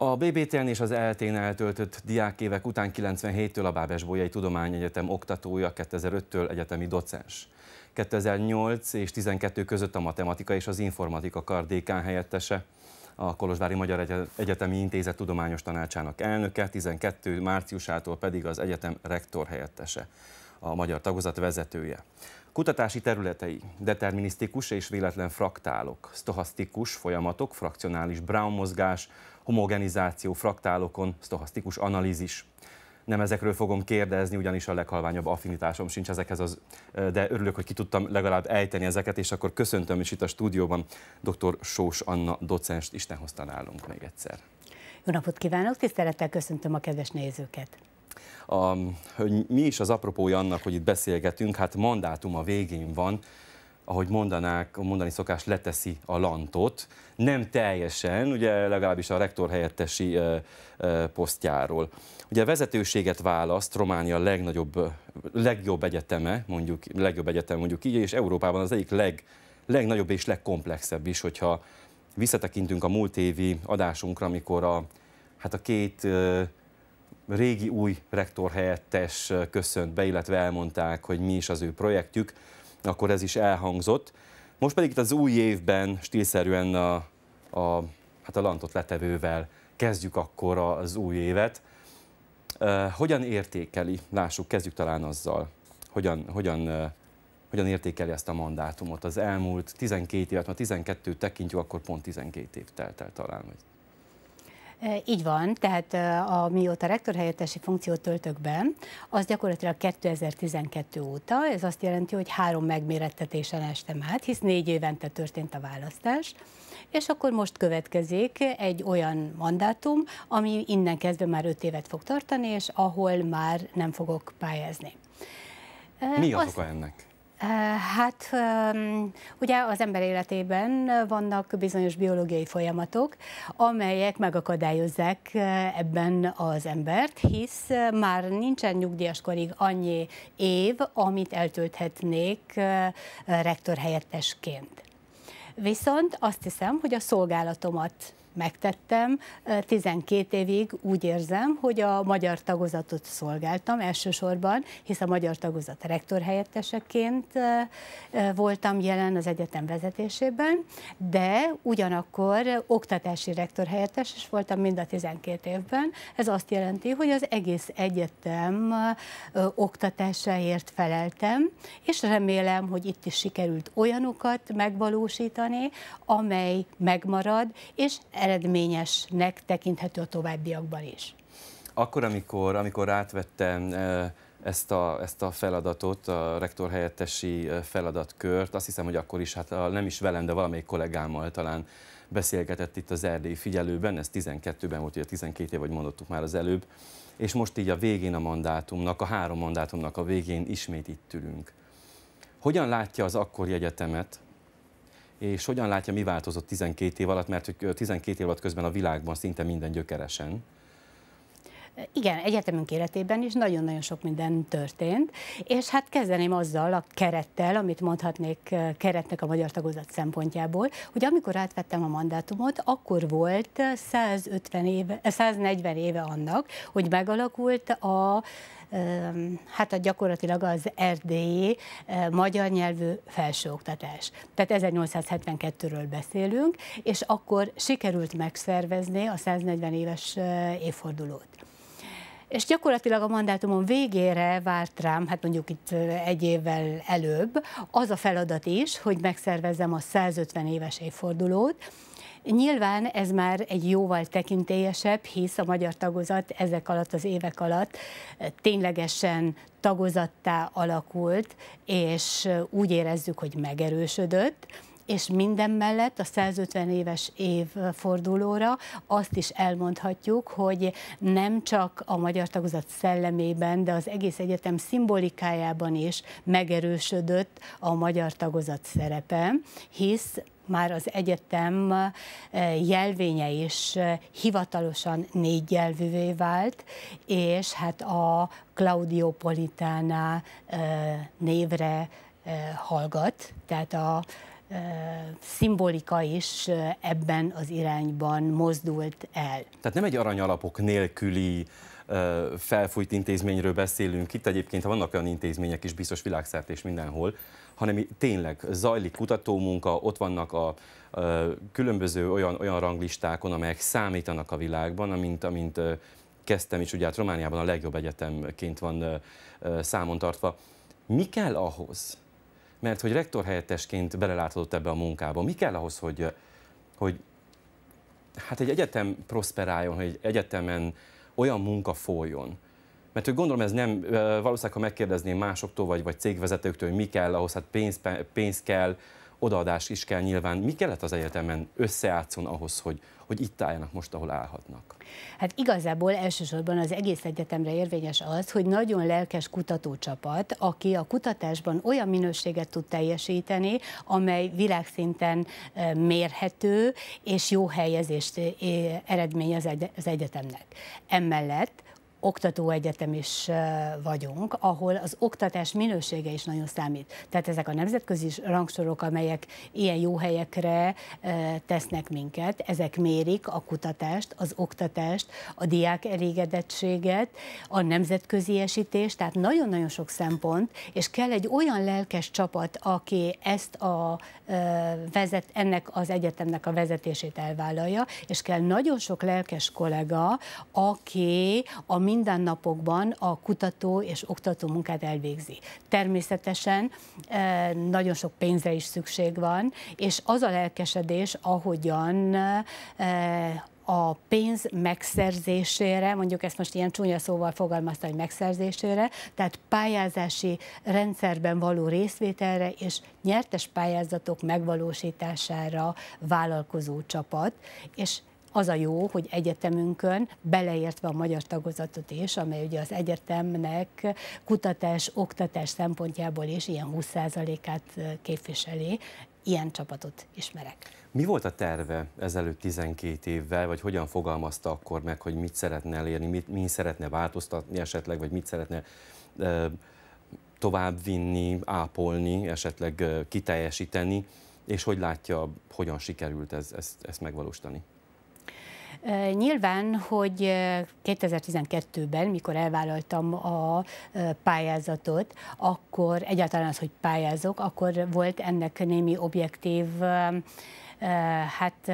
A BBT-n és az ELT-n eltöltött diákévek után 97-től a Bábes Bolyai Tudományegyetem oktatója, 2005-től egyetemi docens. 2008 és 12 között a matematika és az informatika kardékán helyettese, a Kolozsvári Magyar Egyetemi Intézet Tudományos Tanácsának elnöke, 12 márciusától pedig az egyetem rektor helyettese, a magyar tagozat vezetője. Kutatási területei determinisztikus és véletlen fraktálok, stohasztikus folyamatok, frakcionális Brown mozgás, homogenizáció, fraktálokon, sztochasztikus analízis. Nem ezekről fogom kérdezni, ugyanis a leghalványabb affinitásom sincs ezekhez, az, de örülök, hogy ki tudtam legalább ejteni ezeket, és akkor köszöntöm is itt a stúdióban dr. Sós Anna docenst, Isten hozta nálunk még egyszer. Jó napot kívánok, tisztelettel köszöntöm a kedves nézőket. A, hogy mi is az apropója annak, hogy itt beszélgetünk, hát mandátum a végén van, ahogy mondanák, mondani szokás, leteszi a lantot. Nem teljesen, ugye legalábbis a rektor helyettesi ö, ö, posztjáról. Ugye a vezetőséget választ Románia legnagyobb, legjobb egyeteme, mondjuk, legjobb egyetem mondjuk így, és Európában az egyik leg, legnagyobb és legkomplexebb is, hogyha visszatekintünk a múlt évi adásunkra, amikor a, hát a két ö, régi új rektor helyettes köszönt be, illetve elmondták, hogy mi is az ő projektjük akkor ez is elhangzott. Most pedig itt az új évben stílszerűen a, a, hát a lantot letevővel kezdjük akkor az új évet. Uh, hogyan értékeli, lássuk, kezdjük talán azzal, hogyan, hogyan, uh, hogyan értékeli ezt a mandátumot az elmúlt 12 évet, ma 12 tekintjük, akkor pont 12 év telt el talán, vagy így van, tehát amióta rektorhelyettesi funkciót töltök be, az gyakorlatilag 2012 óta, ez azt jelenti, hogy három megmérettetésen estem át, hisz négy évente történt a választás, és akkor most következik egy olyan mandátum, ami innen kezdve már öt évet fog tartani, és ahol már nem fogok pályázni. Mi az azt, oka ennek? Hát ugye az ember életében vannak bizonyos biológiai folyamatok, amelyek megakadályozzák ebben az embert, hisz már nincsen nyugdíjas korig annyi év, amit eltölthetnék rektor helyettesként. Viszont azt hiszem, hogy a szolgálatomat megtettem. 12 évig úgy érzem, hogy a magyar tagozatot szolgáltam elsősorban, hisz a magyar tagozat rektorhelyetteseként voltam jelen az egyetem vezetésében, de ugyanakkor oktatási rektorhelyettes is voltam mind a 12 évben. Ez azt jelenti, hogy az egész egyetem oktatásáért feleltem, és remélem, hogy itt is sikerült olyanokat megvalósítani, amely megmarad, és eredményesnek tekinthető a továbbiakban is. Akkor, amikor, amikor átvettem eh, ezt a, ezt a feladatot, a rektor helyettesi eh, feladatkört, azt hiszem, hogy akkor is, hát nem is velem, de valamelyik kollégámmal talán beszélgetett itt az erdélyi figyelőben, ez 12-ben volt, ugye 12 év, vagy mondottuk már az előbb, és most így a végén a mandátumnak, a három mandátumnak a végén ismét itt ülünk. Hogyan látja az akkori egyetemet, és hogyan látja, mi változott 12 év alatt, mert hogy 12 év alatt közben a világban szinte minden gyökeresen. Igen, egyetemünk életében is nagyon-nagyon sok minden történt, és hát kezdeném azzal a kerettel, amit mondhatnék keretnek a magyar tagozat szempontjából, hogy amikor átvettem a mandátumot, akkor volt 150 éve, 140 éve annak, hogy megalakult a hát a gyakorlatilag az erdélyi magyar nyelvű felsőoktatás. Tehát 1872-ről beszélünk, és akkor sikerült megszervezni a 140 éves évfordulót. És gyakorlatilag a mandátumon végére várt rám, hát mondjuk itt egy évvel előbb, az a feladat is, hogy megszervezzem a 150 éves évfordulót, Nyilván ez már egy jóval tekintélyesebb, hisz a magyar tagozat ezek alatt az évek alatt eh, ténylegesen tagozattá alakult, és eh, úgy érezzük, hogy megerősödött, és minden mellett a 150 éves évfordulóra azt is elmondhatjuk, hogy nem csak a magyar tagozat szellemében, de az egész egyetem szimbolikájában is megerősödött a magyar tagozat szerepe, hisz már az egyetem eh, jelvénye is eh, hivatalosan négy jelvűvé vált, és hát a Claudio Politana eh, névre hallgat, tehát a szimbolika is ebben az irányban mozdult el. Tehát nem egy aranyalapok nélküli felfújt intézményről beszélünk itt. Egyébként ha vannak olyan intézmények is biztos világszerte és mindenhol, hanem tényleg zajlik kutatómunka, ott vannak a, különböző olyan, olyan ranglistákon, amelyek számítanak a világban, amint, amint kezdtem is, ugye hát Romániában a legjobb egyetemként van számon tartva. Mi kell ahhoz, mert hogy rektorhelyettesként helyettesként beleláthatott ebbe a munkába, mi kell ahhoz, hogy, hogy hát egy egyetem prosperáljon, hogy egy egyetemen olyan munka folyjon, mert hogy gondolom ez nem, valószínűleg ha megkérdezném másoktól, vagy, vagy cégvezetőktől, hogy mi kell ahhoz, hát pénz, pénz kell, odaadás is kell nyilván. Mi kellett az egyetemen összeátszon ahhoz, hogy, hogy itt álljanak most, ahol állhatnak? Hát igazából elsősorban az egész egyetemre érvényes az, hogy nagyon lelkes kutatócsapat, aki a kutatásban olyan minőséget tud teljesíteni, amely világszinten mérhető és jó helyezést eredményez az egyetemnek. Emellett oktatóegyetem is vagyunk, ahol az oktatás minősége is nagyon számít. Tehát ezek a nemzetközi rangsorok, amelyek ilyen jó helyekre tesznek minket, ezek mérik a kutatást, az oktatást, a diák elégedettséget, a nemzetközi esítést, tehát nagyon-nagyon sok szempont, és kell egy olyan lelkes csapat, aki ezt a vezet, ennek az egyetemnek a vezetését elvállalja, és kell nagyon sok lelkes kollega, aki a mindennapokban a kutató és oktató munkát elvégzi. Természetesen e, nagyon sok pénzre is szükség van, és az a lelkesedés, ahogyan e, a pénz megszerzésére, mondjuk ezt most ilyen csúnya szóval fogalmazta, hogy megszerzésére, tehát pályázási rendszerben való részvételre és nyertes pályázatok megvalósítására vállalkozó csapat, és az a jó, hogy egyetemünkön, beleértve a magyar tagozatot is, amely ugye az egyetemnek kutatás, oktatás szempontjából is ilyen 20%-át képviseli, ilyen csapatot ismerek. Mi volt a terve ezelőtt 12 évvel, vagy hogyan fogalmazta akkor meg, hogy mit szeretne elérni, mit, mit szeretne változtatni esetleg, vagy mit szeretne ö, továbbvinni, ápolni, esetleg ö, kiteljesíteni, és hogy látja, hogyan sikerült ez, ezt, ezt megvalósítani? Nyilván, hogy 2012-ben, mikor elvállaltam a pályázatot, akkor egyáltalán az, hogy pályázok, akkor volt ennek némi objektív, hát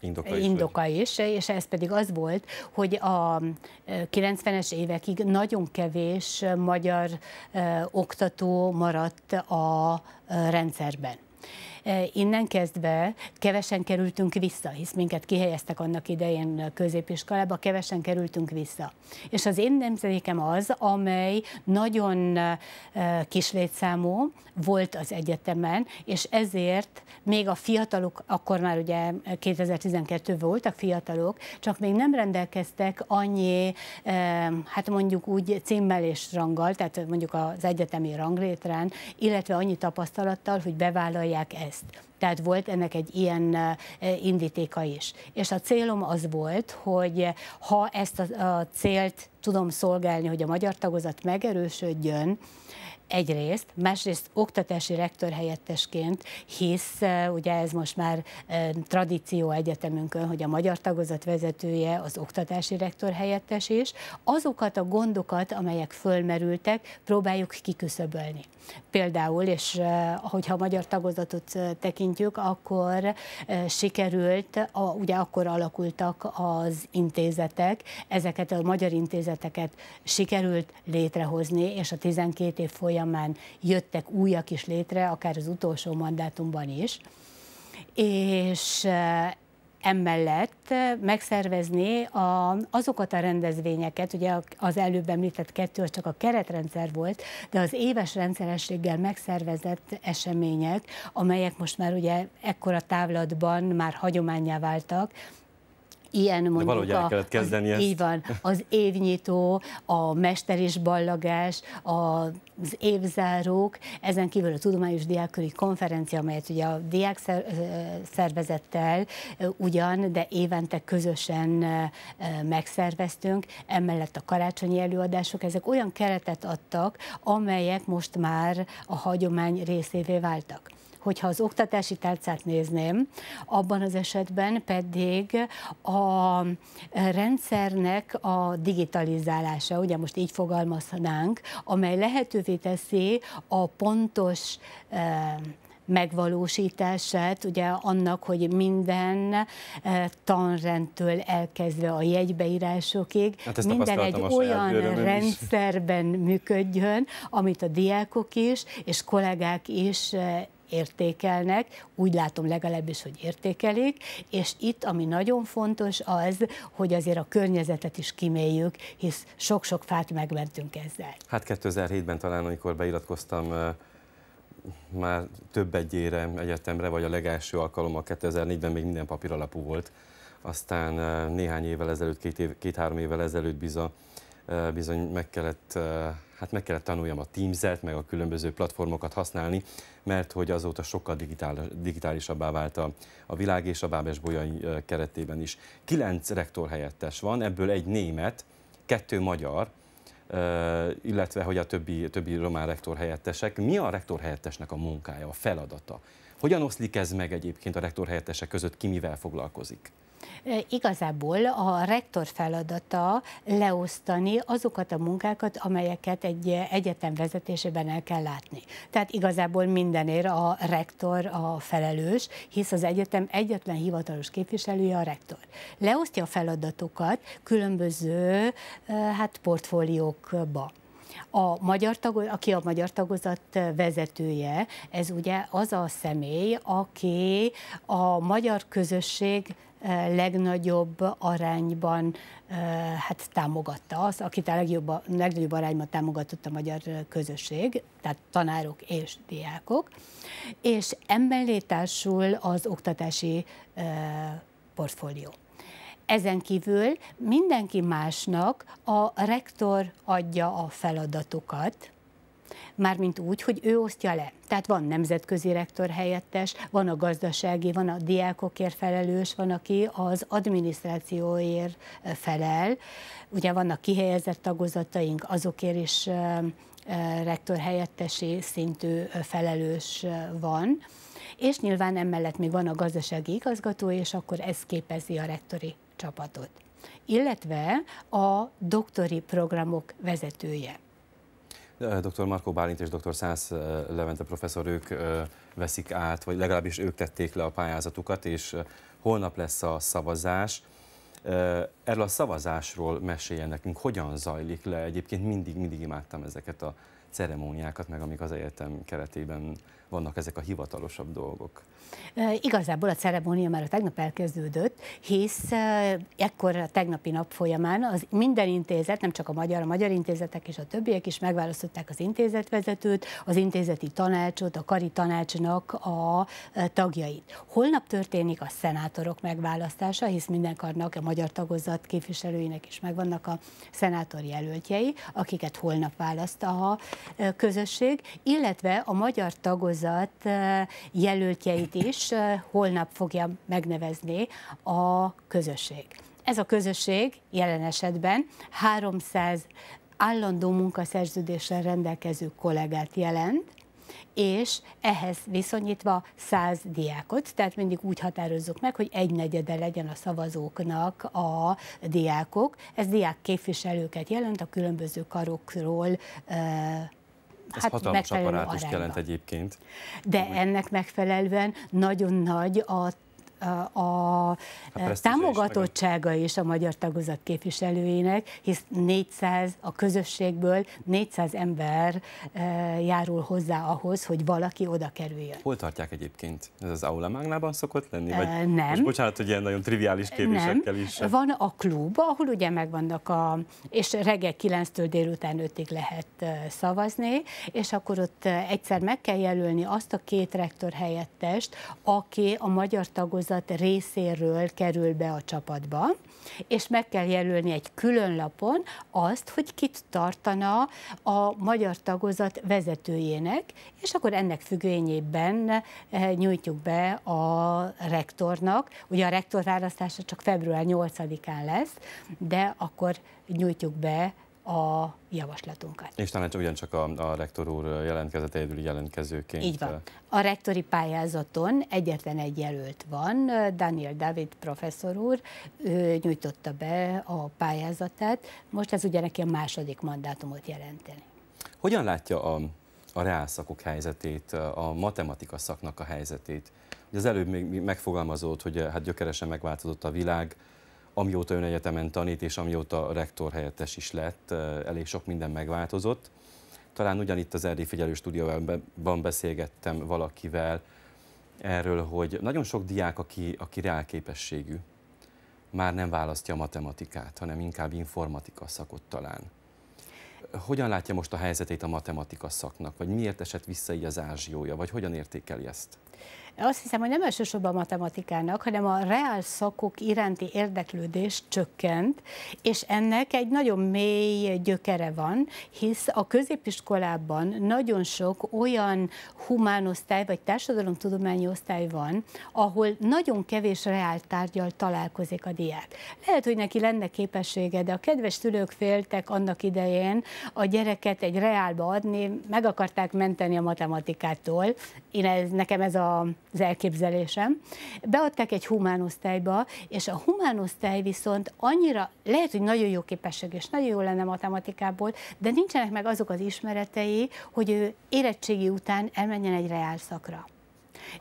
Indoka is, indoka is, és ez pedig az volt, hogy a 90-es évekig nagyon kevés magyar oktató maradt a rendszerben. E, innen kezdve kevesen kerültünk vissza, hisz minket kihelyeztek annak idején középiskolába, kevesen kerültünk vissza. És az én nemzedékem az, amely nagyon e, e, kis létszámú volt az egyetemen, és ezért még a fiatalok, akkor már ugye 2012 voltak fiatalok, csak még nem rendelkeztek annyi, hát mondjuk úgy címmel és ranggal, tehát mondjuk az egyetemi ranglétrán, illetve annyi tapasztalattal, hogy bevállalják ezt ezt. Tehát volt ennek egy ilyen indítéka is. És a célom az volt, hogy ha ezt a, a célt tudom szolgálni, hogy a magyar tagozat megerősödjön, egyrészt, másrészt oktatási rektor helyettesként, hisz ugye ez most már tradíció egyetemünkön, hogy a magyar tagozat vezetője az oktatási rektor helyettes is, azokat a gondokat, amelyek fölmerültek, próbáljuk kiküszöbölni. Például, és hogyha a magyar tagozatot tekintjük, akkor sikerült, ugye akkor alakultak az intézetek, ezeket a magyar intézeteket sikerült létrehozni, és a 12 év folyamán folyamán jöttek újak is létre, akár az utolsó mandátumban is, és emellett megszervezni a, azokat a rendezvényeket, ugye az előbb említett kettő, csak a keretrendszer volt, de az éves rendszerességgel megszervezett események, amelyek most már ugye ekkora távlatban már hagyományá váltak, ilyen mondjuk a, kellett kezdeni az, ezt. Így van, az évnyitó, a mester és ballagás, a az évzárók, ezen kívül a tudományos diákköri konferencia, amelyet ugye a diák szervezettel ugyan, de évente közösen megszerveztünk, emellett a karácsonyi előadások, ezek olyan keretet adtak, amelyek most már a hagyomány részévé váltak hogyha az oktatási tárcát nézném, abban az esetben pedig a rendszernek a digitalizálása, ugye most így fogalmaznánk, amely lehetővé lehetővé teszi a pontos eh, megvalósítását, ugye annak, hogy minden eh, tanrendtől elkezdve a jegybeírásokig hát minden egy olyan rendszerben is. működjön, amit a diákok is és kollégák is eh, értékelnek, úgy látom legalábbis, hogy értékelik, és itt, ami nagyon fontos az, hogy azért a környezetet is kiméljük, hisz sok-sok fát megmentünk ezzel. Hát 2007-ben talán, amikor beiratkoztam már több egyére egyetemre, vagy a legelső alkalom, a 2004-ben még minden papír alapú volt, aztán néhány évvel ezelőtt, két-három év, két, évvel ezelőtt biza, bizony meg kellett, hát meg kellett tanuljam a Teams-et, meg a különböző platformokat használni, mert hogy azóta sokkal digitál, digitálisabbá vált a, a világ, és a Bábes Bolyai keretében is. Kilenc rektor helyettes van, ebből egy német, kettő magyar, illetve hogy a többi, többi román rektor helyettesek. Mi a rektor helyettesnek a munkája, a feladata? Hogyan oszlik ez meg egyébként a rektorhelyettesek között, ki mivel foglalkozik? Igazából a rektor feladata leosztani azokat a munkákat, amelyeket egy egyetem vezetésében el kell látni. Tehát igazából mindenért a rektor a felelős, hisz az egyetem egyetlen hivatalos képviselője a rektor. Leosztja a feladatokat különböző hát portfóliókba. A magyar tagod, aki a magyar tagozat vezetője, ez ugye az a személy, aki a magyar közösség eh, legnagyobb arányban eh, hát támogatta az, akit a legjobb, a legnagyobb arányban támogatott a magyar közösség, tehát tanárok és diákok, és emellé társul az oktatási eh, portfólió. Ezen kívül mindenki másnak a rektor adja a feladatokat, mármint úgy, hogy ő osztja le. Tehát van nemzetközi rektor helyettes, van a gazdasági, van a diákokért felelős, van, aki az adminisztrációért eh, felel. Ugye vannak kihelyezett tagozataink, azokért is eh, eh, rektor helyettesi szintű felelős van, és nyilván emellett még van a gazdasági igazgató, és akkor ez képezi a rektori csapatot, illetve a doktori programok vezetője. Dr. Markó Bálint és dr. Szász Levente professzor, ők veszik át, vagy legalábbis ők tették le a pályázatukat, és holnap lesz a szavazás. Erről a szavazásról meséljen nekünk, hogyan zajlik le. Egyébként mindig, mindig imádtam ezeket a ceremóniákat, meg amik az egyetem keretében vannak ezek a hivatalosabb dolgok. E, igazából a ceremónia már a tegnap elkezdődött, hisz e, ekkor a tegnapi nap folyamán az minden intézet, nem csak a magyar, a magyar intézetek és a többiek is megválasztották az intézetvezetőt, az intézeti tanácsot, a kari tanácsnak a tagjait. Holnap történik a szenátorok megválasztása, hisz minden karnak, a magyar tagozat képviselőinek is megvannak a szenátor jelöltjei, akiket holnap választ a közösség, illetve a magyar tagozat önkormányzat jelöltjeit is holnap fogja megnevezni a közösség. Ez a közösség jelen esetben 300 állandó munkaszerződéssel rendelkező kollégát jelent, és ehhez viszonyítva 100 diákot, tehát mindig úgy határozzuk meg, hogy egy negyede legyen a szavazóknak a diákok. Ez diák képviselőket jelent a különböző karokról ez hát hatalmas apparátust jelent egyébként. De Úgy. ennek megfelelően nagyon nagy a a, a támogatottsága is a magyar tagozat képviselőinek, hisz 400 a közösségből 400 ember e, járul hozzá ahhoz, hogy valaki oda kerüljön. Hol tartják egyébként? Ez az Aula Magnában szokott lenni? E, vagy e, nem. Most bocsánat, hogy ilyen nagyon triviális kérdésekkel nem. is. Van a klub, ahol ugye megvannak a, és reggel 9-től délután 5-ig lehet e, szavazni, és akkor ott egyszer meg kell jelölni azt a két rektor helyettest, aki a magyar tagozat önkormányzat részéről kerül be a csapatba, és meg kell jelölni egy külön lapon azt, hogy kit tartana a magyar tagozat vezetőjének, és akkor ennek függvényében eh, nyújtjuk be a rektornak. Ugye a rektor választása csak február 8-án lesz, de akkor nyújtjuk be a javaslatunkat. És talán ugyancsak a, a rektor úr jelentkezett egyedül jelentkezőként. Így van. A rektori pályázaton egyetlen egy jelölt van, Daniel David professzor úr, ő nyújtotta be a pályázatát, most ez ugye neki a második mandátumot jelenteni. Hogyan látja a, a reálszakok helyzetét, a matematika szaknak a helyzetét? Az előbb még megfogalmazott, hogy hát gyökeresen megváltozott a világ, amióta ön egyetemen tanít, és amióta rektor helyettes is lett, elég sok minden megváltozott. Talán ugyanitt az Erdély Figyelő Stúdióban beszélgettem valakivel erről, hogy nagyon sok diák, aki, aki reálképességű, már nem választja a matematikát, hanem inkább informatika szakot talán. Hogyan látja most a helyzetét a matematika szaknak, vagy miért esett vissza így az ázsiója, vagy hogyan értékeli ezt? Azt hiszem, hogy nem elsősorban a matematikának, hanem a reál szakok iránti érdeklődés csökkent, és ennek egy nagyon mély gyökere van, hisz a középiskolában nagyon sok olyan osztály, vagy társadalomtudományi osztály van, ahol nagyon kevés tárgyal találkozik a diák. Lehet, hogy neki lenne képessége, de a kedves szülők féltek annak idején a gyereket egy reálba adni, meg akarták menteni a matematikától. Én ez, nekem ez a az elképzelésem, beadták egy humánosztályba, és a humánosztály viszont annyira, lehet, hogy nagyon jó képesség, és nagyon jó lenne matematikából, de nincsenek meg azok az ismeretei, hogy ő érettségi után elmenjen egy reál szakra.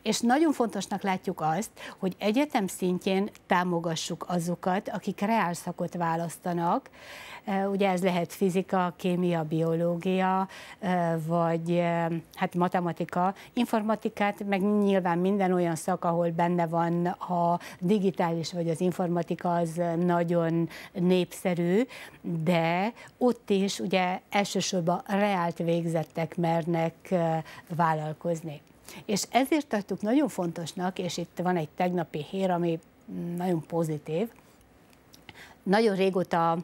És nagyon fontosnak látjuk azt, hogy egyetem szintjén támogassuk azokat, akik reál szakot választanak. Ugye ez lehet fizika, kémia, biológia, vagy hát matematika, informatikát, meg nyilván minden olyan szak, ahol benne van a digitális vagy az informatika, az nagyon népszerű, de ott is ugye elsősorban reált végzettek mernek vállalkozni. És ezért tartjuk nagyon fontosnak, és itt van egy tegnapi hír, ami nagyon pozitív, nagyon régóta,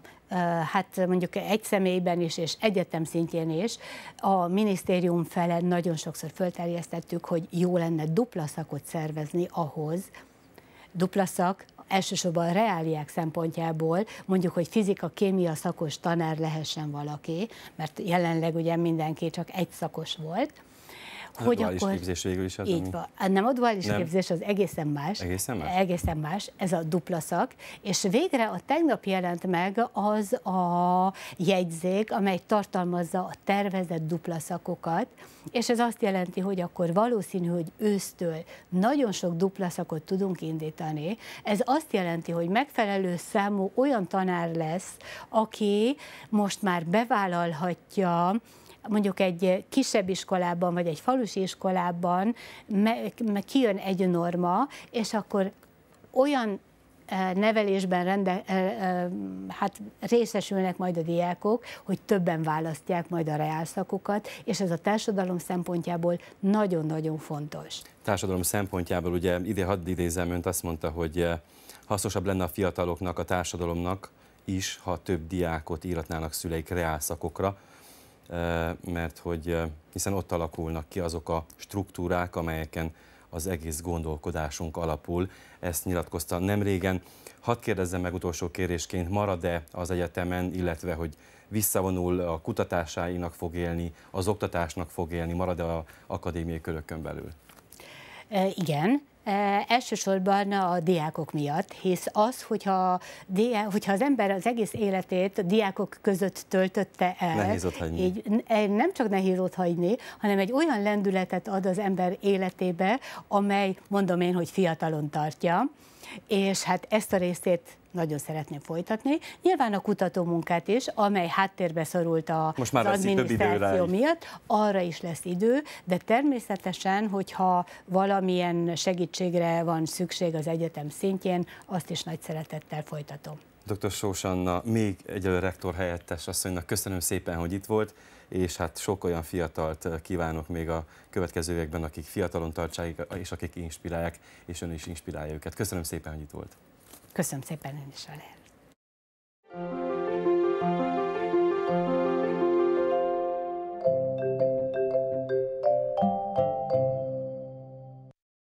hát mondjuk egy személyben is, és egyetem szintjén is, a minisztérium fele nagyon sokszor fölterjesztettük, hogy jó lenne dupla szakot szervezni ahhoz, dupla szak, elsősorban a reáliák szempontjából, mondjuk, hogy fizika, kémia szakos tanár lehessen valaki, mert jelenleg ugye mindenki csak egy szakos volt, Hát hogy duális akkor... képzés végül is az, Így ami... van. Hát nem a duális nem. képzés, az egészen más. Egészen más? Egészen más, ez a dupla szak. És végre a tegnap jelent meg az a jegyzék, amely tartalmazza a tervezett dupla szakokat, és ez azt jelenti, hogy akkor valószínű, hogy ősztől nagyon sok dupla szakot tudunk indítani. Ez azt jelenti, hogy megfelelő számú olyan tanár lesz, aki most már bevállalhatja mondjuk egy kisebb iskolában, vagy egy falusi iskolában me, me kijön egy norma, és akkor olyan e, nevelésben rende, e, e, hát részesülnek majd a diákok, hogy többen választják majd a reálszakokat, és ez a társadalom szempontjából nagyon-nagyon fontos. Társadalom szempontjából ugye ide hadd idézem, önt azt mondta, hogy hasznosabb lenne a fiataloknak, a társadalomnak is, ha több diákot íratnának szüleik reálszakokra, mert hogy hiszen ott alakulnak ki azok a struktúrák, amelyeken az egész gondolkodásunk alapul. Ezt nyilatkozta nem régen. Hadd kérdezzem meg utolsó kérésként, marad-e az egyetemen, illetve hogy visszavonul a kutatásáinak fog élni, az oktatásnak fog élni, marad-e a akadémiai körökön belül? Igen, E, elsősorban a diákok miatt, hisz az, hogyha, diá, hogyha az ember az egész életét a diákok között töltötte el, nehéz így nem csak nehéz ott hagyni, hanem egy olyan lendületet ad az ember életébe, amely, mondom én, hogy fiatalon tartja, és hát ezt a részét nagyon szeretném folytatni. Nyilván a kutatómunkát is, amely háttérbe szorult a, Most már az adminisztráció miatt, arra is lesz idő, de természetesen, hogyha valamilyen segítségre van szükség az egyetem szintjén, azt is nagy szeretettel folytatom. Dr. Sósanna, még egyelőre rektor helyettes asszonynak köszönöm szépen, hogy itt volt, és hát sok olyan fiatalt kívánok még a következő években, akik fiatalon tartsák, és akik inspirálják, és ön is inspirálja őket. Köszönöm szépen, hogy itt volt. Köszönöm szépen én is a